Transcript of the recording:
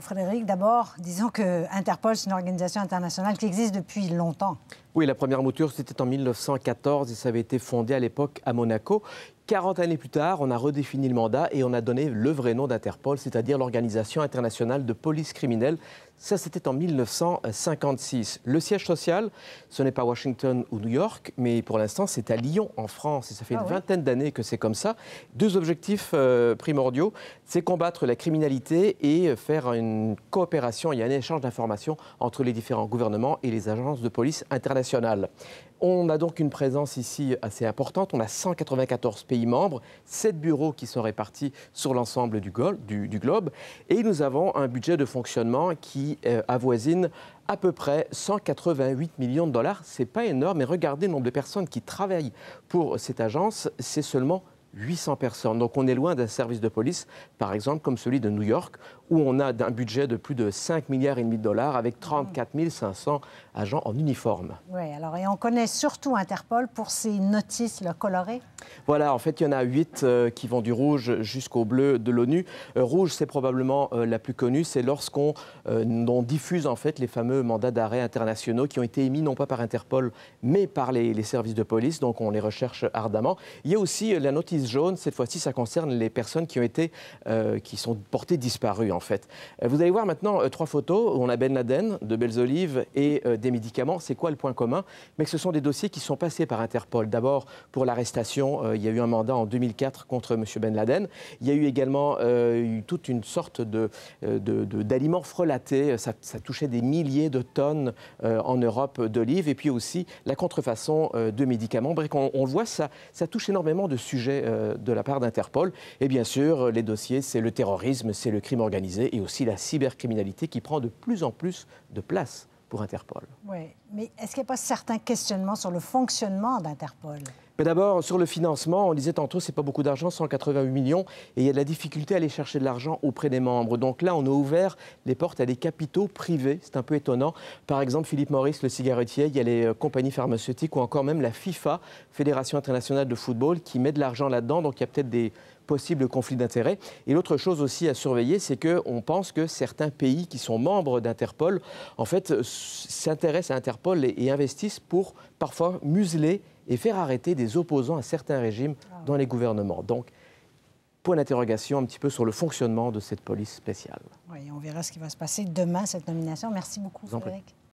Frédéric, d'abord, disons que Interpol, c'est une organisation internationale qui existe depuis longtemps. Oui, la première mouture, c'était en 1914 et ça avait été fondé à l'époque à Monaco. 40 années plus tard, on a redéfini le mandat et on a donné le vrai nom d'Interpol, c'est-à-dire l'Organisation internationale de police criminelle. Ça, c'était en 1956. Le siège social, ce n'est pas Washington ou New York, mais pour l'instant, c'est à Lyon, en France. Et ça fait ah une vingtaine d'années que c'est comme ça. Deux objectifs euh, primordiaux, c'est combattre la criminalité et faire une coopération, et un échange d'informations entre les différents gouvernements et les agences de police internationales. On a donc une présence ici assez importante. On a 194 pays membres, 7 bureaux qui sont répartis sur l'ensemble du, du globe. Et nous avons un budget de fonctionnement qui euh, avoisine à peu près 188 millions de dollars. C'est pas énorme, mais regardez le nombre de personnes qui travaillent pour cette agence, c'est seulement 800 personnes. Donc on est loin d'un service de police, par exemple, comme celui de New York, où on a un budget de plus de 5 milliards et demi de dollars avec 34 500 agents en uniforme. Oui, alors et on connaît surtout Interpol pour ses notices colorées. Voilà, en fait, il y en a 8 euh, qui vont du rouge jusqu'au bleu de l'ONU. Euh, rouge, c'est probablement euh, la plus connue, c'est lorsqu'on diffuse en fait les fameux mandats d'arrêt internationaux qui ont été émis non pas par Interpol, mais par les, les services de police, donc on les recherche ardemment. Il y a aussi la notice jaune, cette fois-ci, ça concerne les personnes qui ont été, euh, qui sont portées disparues, en fait. Euh, vous allez voir maintenant euh, trois photos. on a Ben Laden, de belles olives et des médicaments. C'est quoi le point commun Mais que ce sont des dossiers qui sont passés par Interpol. D'abord, pour l'arrestation, il y a eu un mandat en 2004 contre M. Ben Laden. Il y a eu également toute une sorte de, d'aliments frelatés. Ça, touchait des milliers de tonnes en Europe d'olives. Et puis aussi la contrefaçon de médicaments. Bref, on, on voit, ça, ça touche énormément de sujets euh, de la part d'Interpol. Et bien sûr, les dossiers, c'est le terrorisme, c'est le crime organisé et aussi la cybercriminalité qui prend de plus en plus de place pour Interpol. Oui, mais est-ce qu'il n'y a pas certains questionnements sur le fonctionnement d'Interpol mais d'abord, sur le financement, on disait tantôt, n'est pas beaucoup d'argent, 188 millions, et il y a de la difficulté à aller chercher de l'argent auprès des membres. Donc là, on a ouvert les portes à des capitaux privés. C'est un peu étonnant. Par exemple, Philippe Maurice, le cigarettier, il y a les euh, compagnies pharmaceutiques ou encore même la FIFA, Fédération internationale de football, qui met de l'argent là-dedans. Donc il y a peut-être des possibles conflits d'intérêts. Et l'autre chose aussi à surveiller, c'est qu'on pense que certains pays qui sont membres d'Interpol, en fait, s'intéressent à Interpol et, investissent pour parfois museler et faire arrêter des opposants à certains régimes ah. dans les gouvernements. Donc, point d'interrogation un petit peu sur le fonctionnement de cette police spéciale. Oui, on verra ce qui va se passer demain, cette nomination. Merci beaucoup, Frédéric.